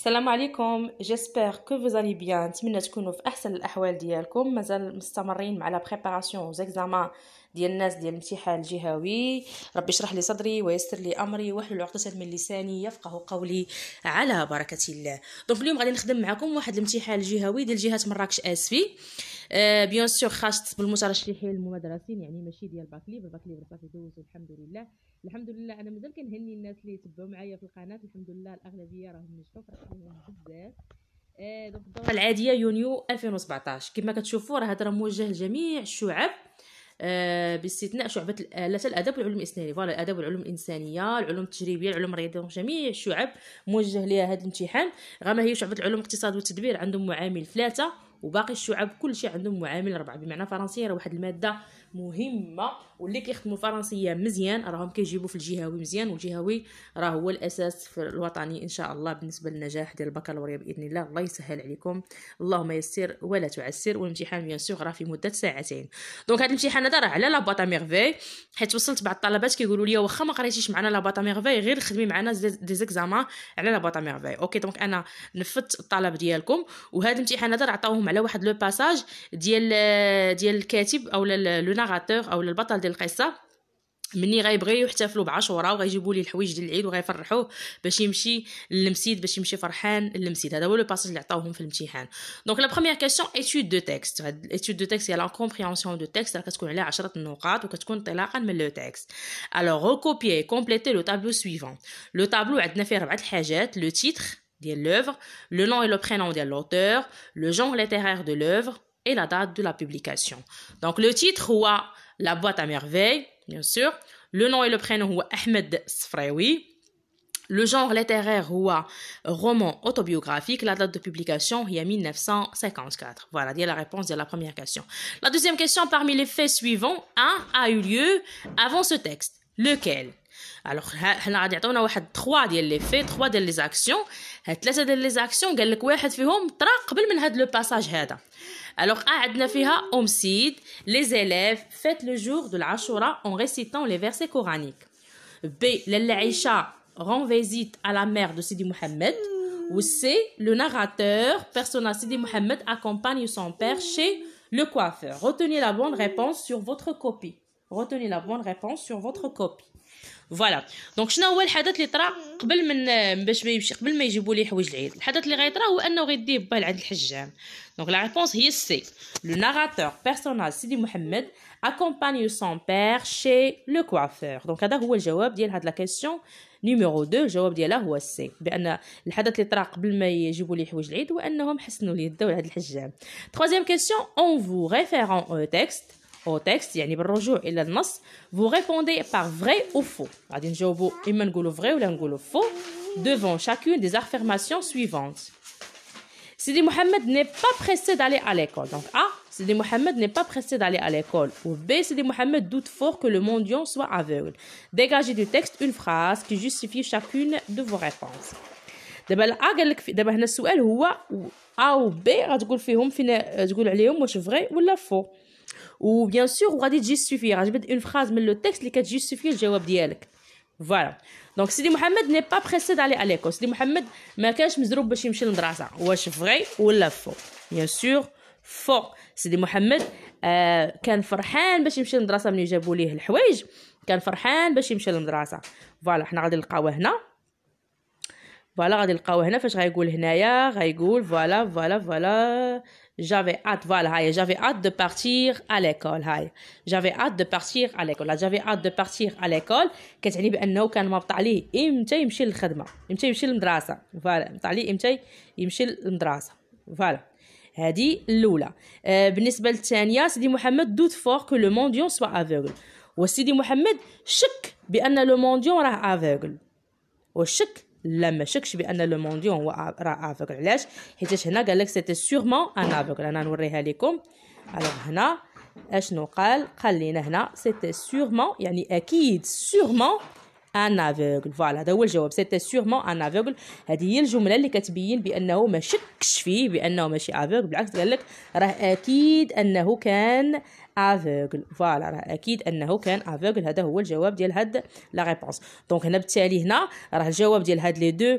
السلام عليكم جيسبر كو فوز الي بيان نتمنى تكونوا في احسن الاحوال ديالكم مازال مستمرين مع لا بريباراسيون زيكزامان ديال الناس ديال الامتحان الجهوي ربي يشرح لي صدري ويسر لي امري واحلل عقده من لساني يفقه قولي على بركه الله دونك اليوم غادي نخدم معكم واحد الامتحان الجهوي ديال جهه مراكش اسفي آه، بيان سور خاص بالمترشحين المدرسين يعني ماشي ديال باك باكلي باك ليبر صافي دوزو الحمد لله الحمد لله انا مازال كنهني الناس اللي تبعوا معايا في القناه الحمد لله الاغلبيه راهم نجحوا راهم لهم بزاف آه، الدورة العادية يونيو 2017 كما كتشوفوا راه هذا موجه لجميع الشعب آه، باستثناء شعبه الالات آه، الادب والعلوم الانسانيه فوالا الادب والعلوم الانسانيه العلوم التجريبيه العلوم الرياضيه جميع الشعب موجه ليها هذا الامتحان غما هي شعبه العلوم الاقتصاد والتدبير عندهم معامل ثلاثه وباقي الشعب كل شيء عندهم معامل ربعه بمعنى فرنسيه راه واحد الماده مهمه واللي كيخدموا الفرنسيه مزيان راهم كيجيبوا في الجهوي مزيان والجهوي راه هو الاساس في الوطني ان شاء الله بالنسبه للنجاح ديال البكالوريا باذن الله الله يسهل عليكم اللهم يسر ولا تعسر والامتحان بيان سور راه في مده ساعتين دونك هذا الامتحان هذا راه على لا بوطا ميرفي حيت وصلت بعض الطلبات كيقولوا لي واخا ما قريتيش معنا لا بوطا ميرفي غير خدمي معنا دي زيكزامان على لا بوطا ميرفي اوكي دونك انا نفذت الطلب ديالكم وهذا الامتحان هذا راه عطاوه على واحد لو باساج ديال ديال الكاتب او لو ناراتور او البطل ديال القصه مني غيبغي يحتفلوا بعاشوراء وغيجيبوا ليه الحوايج ديال العيد وغيفرحوه باش يمشي للمسيد باش يمشي فرحان للمسيد هذا هو لو باساج اللي عطاوهم في الامتحان دونك لا بروميير كيسيون ايتود دو تيكست هاد ايتود دو تيكست هي لا كومبريونسيون دو تيكست راه كتكون على 10 نقاط وكتكون انطلاقا من لو تيكست الوغ كوبيي كومبليتي لو تابلو سويفون لو تابلو عندنا فيه ربعه الحاجات لو تيتر de l'œuvre, le nom et le prénom de l'auteur, le genre littéraire de l'œuvre et la date de la publication. Donc le titre ou La boîte à merveilles, bien sûr, le nom et le prénom ou Ahmed Sfraoui, le genre littéraire ou roman autobiographique, la date de publication a 1954. Voilà, a la réponse de la première question. La deuxième question, parmi les faits suivants, un hein, a eu lieu avant ce texte. Lequel الوغ حنا غادي يعطيونا واحد 3 ديال لي في 3 ديال لي زاكسيون هاد ثلاثه ديال لي زاكسيون قال لك واحد فيهم طرا قبل من هاد لو باساج هذا الوغ عندنا فيها اومسيد لي زيليف فات لو جور دو العاشوره اون ريسيتون لي فيرسي كورانيك بي لاله عيشه rend visite à la mère de Sidi Mohamed. Ou C, le narrateur, persona Sidi Mohamed, accompagne son père chez le coiffeur. Retenez la bonne réponse sur votre copie. Retenez la bonne réponse sur votre copie. فوالا دونك شنو هو الحدث اللي طرا قبل من باش ما يمشي قبل ما يجيبوا ليه حوايج العيد الحدث اللي غيطرا هو انه غيديه باه لعند الحجام دونك لا ريبونس هي سي لو ناراتور بيرسوناج سيدي محمد اكومبانيو سون بير شي لو كوافور دونك هذا هو الجواب ديال هاد لا كيسيون نيميرو 2 الجواب ديالها هو سي بان الحدث اللي طرا قبل ما يجيبوا ليه حوايج العيد هو انهم حسنوا ليه الدواء لهاد الحجام ثروزيام كيسيون اون فو ريفيرون او تيكست au texte vous répondez par vrai ou faux غادي نجاوبو اما نقولو vrai ولا faux devant chacune des affirmations suivantes Sidi Mohamed n'est pas pressé d'aller à l'école. Donc A, Sidi Mohamed n'est pas pressé d'aller à l'école. Ou B, Sidi Mohamed doute fort que le mendiant soit aveugle. Dégagez du texte une phrase qui justifie chacune de vos réponses. قال لك A ou B غتقول فيهم فين تقول عليهم واش وبيان سور غادي تجيستيفي راه جبد اون فراز من لو تيكست اللي كتجيستيفي الجواب ديالك فوالا دونك سيدي محمد ني با بريسيد على ليكول سيدي محمد ما كانش مزروب باش يمشي للمدرسه واش فغي ولا فو بيان سور فو سيدي محمد آه كان فرحان باش يمشي للمدرسه ملي جابوا ليه الحوايج كان فرحان باش يمشي للمدرسه فوالا حنا غادي نلقاوه هنا فوالا غادي نلقاوه هنا فاش غايقول هنايا غايقول فوالا فوالا فوالا j'avais hâte, voilà, j'avais hâte de partir à l'école, j'avais hâte de partir à l'école, j'avais hâte de partir à l'école, كتعني بأنه كان مربط عليه إمتى يمشي للخدمة, إمتى يمشي للمدرسة, فوالا, مربط عليه إمتى يمشي للمدرسة, فوالا. هادي الأولى. آه بالنسبة للثانية سيدي محمد دوت فور كو لو مونديون سوا افيغل. وسيدي محمد شك بأن لو مونديون راه افيغل. وشك لا ما شكش بان لو مونديون هو راه افغل علاش حيت هنا قال لك سيتي سيغمون ان افغل انا نوريها لكم الوغ هنا اشنو قال قال لينا هنا سيتي سيغمون يعني اكيد سيغمون ان افيغل فوالا هذا هو الجواب سيتي سيغمون ان افيغل هذه هي الجمله اللي كتبين بانه ما شكش فيه بانه ماشي افيغل بالعكس قال لك راه اكيد انه كان افيغل فوالا راه اكيد انه كان افيغل هذا هو الجواب ديال هاد لا ريبونس دونك هنا بالتالي هنا راه الجواب ديال هاد لي دو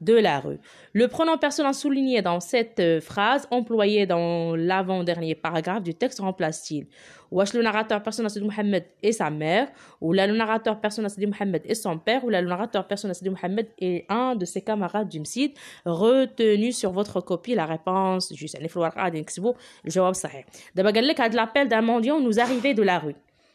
de la rue. Le pronom personnel souligné dans cette euh, phrase, employée dans l'avant-dernier paragraphe du texte, remplace-t-il que le narrateur personnel de Mohamed et sa mère, ou là le narrateur personnel de Mohamed et son père, ou là le narrateur personnel de Mohamed et un de ses camarades du site » retenu sur votre copie la réponse juste. D'abord, l'appel d'un mendiant nous arrivait de la rue.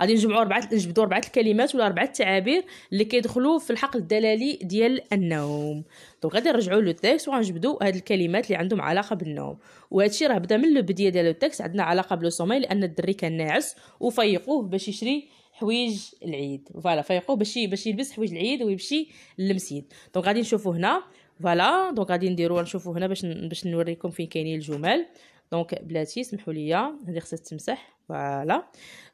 غادي نجمعوا اربعه نجبدوا اربعه الكلمات ولا اربعه التعابير اللي كيدخلوا في الحقل الدلالي ديال النوم دونك غادي نرجعوا لو تيكست وغنجبدوا هاد الكلمات اللي عندهم علاقه بالنوم وهذا الشيء راه بدا من لو بديه ديال لو تيكست عندنا علاقه بلو سومي لان الدري كان ناعس وفيقوه باش يشري حوايج العيد فوالا فيقوه باش باش يلبس حوايج العيد ويمشي للمسيد دونك غادي نشوفوا هنا فوالا دونك غادي نديرو نشوفوا هنا باش باش نوريكم فين كاينين الجمل Donc voilà.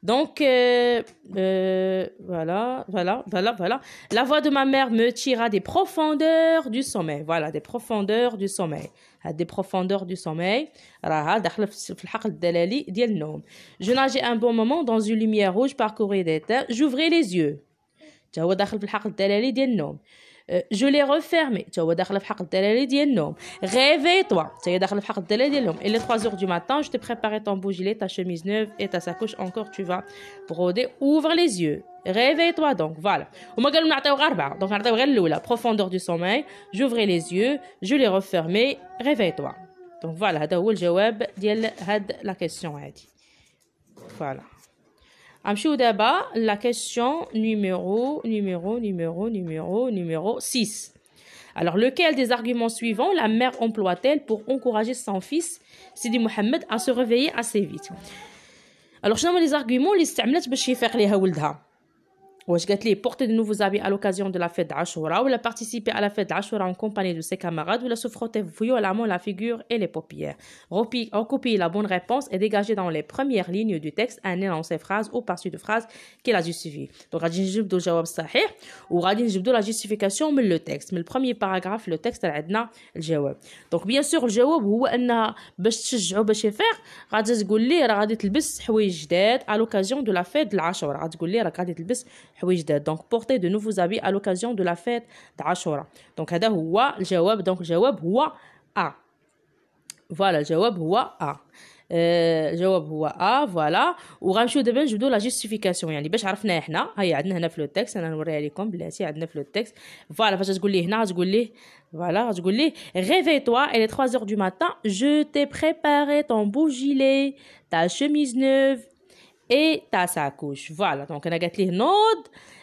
Donc euh, euh, voilà, voilà, voilà, voilà. La voix de ma mère me tira des profondeurs du sommeil. Voilà, des profondeurs du sommeil. Ah, des profondeurs du sommeil, ah, Je nageai un bon moment dans une lumière rouge parcourue des terres, les yeux. dans euh, je l'ai refermé. Tu le Réveille-toi. Tu vois, le et les 3 heures du matin, je t'ai préparé ton bougilet, ta chemise neuve et ta sacoche. Encore, tu vas broder. Ouvre les yeux. Réveille-toi donc, voilà. On m'a dit Donc, la profondeur du sommeil. J'ouvre les yeux, je les refermé. Réveille-toi. Donc, voilà. D'où le web, la question. Voilà la question numéro, numéro, numéro, numéro, numéro 6. Alors, lequel des arguments suivants la mère emploie-t-elle pour encourager son fils, Sidi Mohamed, à se réveiller assez vite Alors, je les arguments, les وجات ليه porter de nouveaux habits à l'occasion de la fête d'Ashura ou participer à la fête d'Ashura en compagnie de ses camarades ou se frotter violemment la figure et les paupières. Recopier la bonne réponse et dégager dans les premières lignes du texte un énoncé phrase ou partie de phrase qu'il a justifié. Donc, غادي نجبدوا الجواب الصحيح وغادي نجبدوا la justification من le texte من premier paragraphe, le texte اللي عندنا الجواب. Donc, bien sûr الجواب هو انها باش تشجعوا باش يفيق غادي تقول ليه راه غادي تلبس حوايج جداد à l'occasion de la fête de l'Ashura ليه راك غادي تلبس donc, porter de nouveaux habits à l'occasion de la fête d'Ashura. Donc, c'est le réponse. Donc, A. Voilà, le réponse est A. Le euh, réponse A, voilà. Et je la justification. Je vais vous Voilà, je voilà vous dire voilà, toi il est 3h du matin, je t'ai préparé ton beau gilet, ta chemise neuve et ta couche. Voilà, donc on a gâté les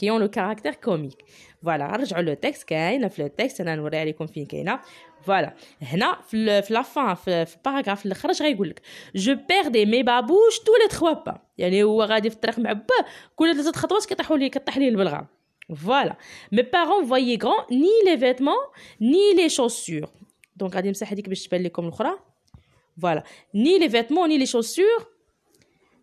qui ont le caractère comique voilà le texte le texte, le texte. تيكست انا نوريها لكم فين Voilà, هنا في في فان في الباراغراف الاخر اش غايقول لك جو بيردي يعني هو غادي في الطريق مع كل خطوات كيطيحوا كطيح Voilà. Mes parents voyaient grand ni les vêtements ni les chaussures. Donc, غادي نمسح هذيك باش تبان لكم الاخرى. Voilà. Ni les vêtements ni les chaussures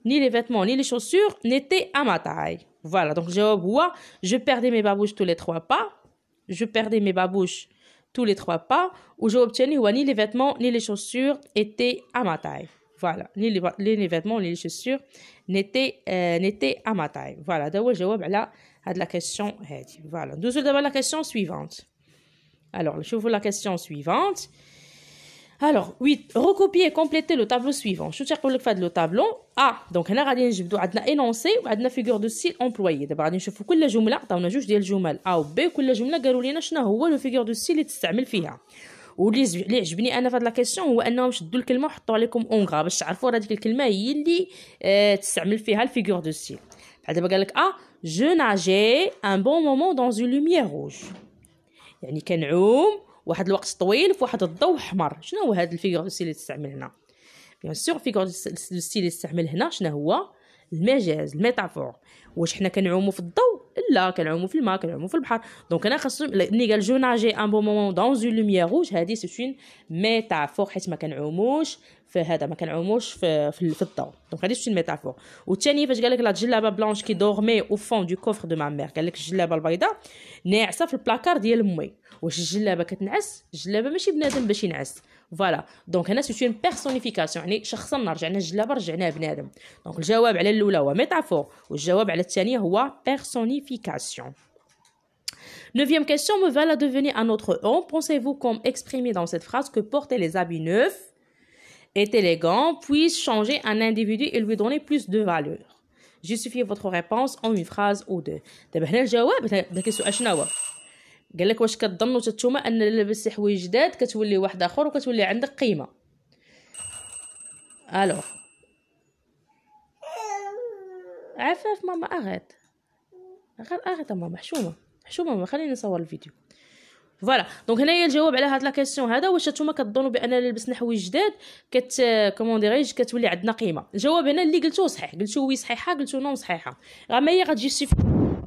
ni les vêtements ni les chaussures n'étaient à ma taille. Voilà, donc j'ai ouah, je perdais mes babouches tous les trois pas. Je perdais mes babouches tous les trois pas. ou j'ai obtenu, ni les vêtements, ni les chaussures étaient à ma taille. Voilà, ni les, vêtements, ni les chaussures n'étaient euh, à ma taille. Voilà, donc je là, à de la question, euh, voilà. Nous avons la question suivante. Alors, je vous la question suivante. Alors, 8. Recopier et compléter le tableau suivant. Je cherche pour le fait le tableau. A. donc, on a énoncé, on a figure de style employé. D'abord, on شوفوا كل جملة عطاونا جوج ديال الجمل A و B كل جملة قالوا لنا شنو هو لو figure de style اللي تستعمل فيها واللي عجبني انا في هاد لا كيسيون هو انهم شدوا الكلمه وحطوها لكم اونغرا باش تعرفوا هذيك الكلمه هي اللي اه تستعمل فيها الفيغور دو ستيل بحال دابا قال لك ا جو ناجي ان بون مومون دون اون لوميير روج يعني كنعوم واحد الوقت طويل في واحد الضوء حمر شنو هو هذا الفيغور دو ستيل تستعمل هنا بيان سور فيغور دو ستيل تستعمل هنا شنو هو المجاز الميتافور واش حنا كنعومو في الضوء لا كنعومو في الماء كنعومو في البحر دونك انا خاصو ملي قال جو ناجي ان بو مومون دون اون لوميير روج هادي سي اون ميتافور حيت ما كنعوموش في هذا ما كنعوموش في في, في الضوء دونك هذه شي ميتافور والثانيه فاش قال لك لا جلابه بلانش كي دورمي او فون دو كوفر دو ما مير قال لك الجلابه البيضاء ناعسه في البلاكار ديال امي واش الجلابه كتنعس الجلابه ماشي بنادم باش ينعس فوالا دونك هنا سيتي اون بيرسونيفيكاسيون يعني شخصنا رجعنا الجلابه رجعناه بنادم دونك الجواب على الاولى هو ميتافور والجواب على الثانيه هو بيرسونيفيكاسيون Neuvième question, me va la devenir un autre homme. Pensez-vous comme exprimé dans cette phrase que porter les habits neufs est élégant puisse changer un individu et lui donner plus de valeur justifiez votre réponse en une phrase ou deux دابا طيب، هنا الجواب داك السؤال شنو هو قال لك واش كتظنوا تتوما ان لبس حوايج جداد كتولي واحد اخر وكتولي عندك قيمه الو عفاف ماما اغيت غير اغيت ماما حشومه حشومه ما خليني نصور الفيديو فوالا دونك هنايا الجواب على هاد لا كيسيون هذا واش نتوما كتظنوا بان لبسنا حوايج جداد كت كومون ديريج كتولي عندنا قيمه الجواب هنا اللي قلتو صحيح قلتو وي صحيحه قلتو نو صحيحه غير ما هي غتجيستيفي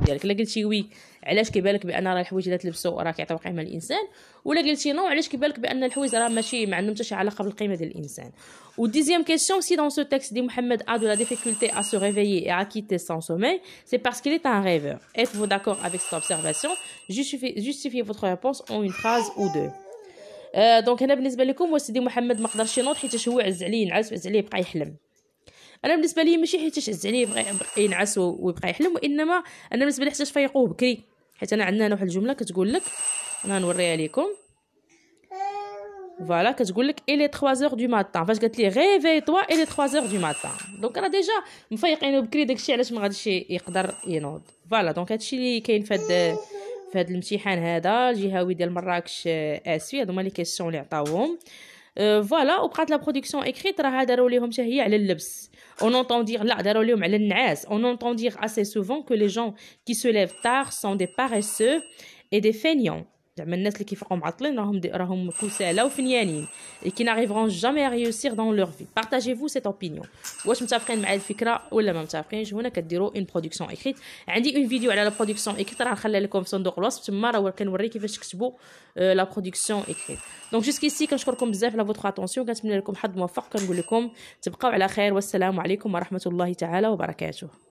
ديالك الا قلتي وي علاش كيبالك بان راه الحوايج اللي تلبسو راه كيعطيو قيمه للانسان ولا قلتي نو علاش كيبالك بان الحوايج راه ماشي ما عندهم حتى شي علاقه بالقيمه ديال الانسان وديزيام كيسيون سي دون سو تيكست دي محمد ا دو لا ديفيكولتي ا سو ريفيي اي ا كيتي سان سومي سي باسكو لي تان ريفور ايت فو داكور افيك سو اوبزرفاسيون جوستيفي فوتر ريبونس اون اون فراز او دو دونك هنا بالنسبه لكم واش سيدي محمد ما قدرش ينوض حيت هو عز عليه نعس عز عليه بقى يحلم انا بالنسبه لي ماشي حيتاش هز عليه يبغى ينعس ويبقى يحلم وانما انا بالنسبه لي حتى تفيقوه بكري حيت انا عندنا هنا واحد الجمله كتقول لك انا نوريها لكم فوالا كتقول لك الي 3 اور دو ماتان فاش قالت لي غيفي توا الي 3 اور دو ماتان دونك راه ديجا مفيقينو بكري داكشي علاش ما غاديش يقدر ينوض فوالا دونك هادشي اللي كاين في هاد في هاد الامتحان هذا الجهوي ديال مراكش اسفي هادو هما لي كيسيون اللي عطاوهم Euh, voilà, au de la production écrite on entend dire on entend dire assez souvent que les gens qui se lèvent tard sont des paresseux et des feignants زعما الناس اللي كيفيقوا معطلين راهم راهم كسالى وفنيانين كي ناريفون جامي ريوسير دون لور في بارطاجي فو سيت اوبينيون واش متفقين مع الفكره ولا ما متفقينش هنا كديروا اون برودكسيون اكريت عندي اون فيديو على لا برودكسيون اكريت راه نخلي لكم في صندوق الوصف تما راه كنوري كيفاش تكتبوا لا برودكسيون اكريت دونك جوسكي سي كنشكركم بزاف على فوتر اتونسيون كنتمنى لكم حظ موفق كنقول لكم تبقاو على خير والسلام عليكم ورحمه الله تعالى وبركاته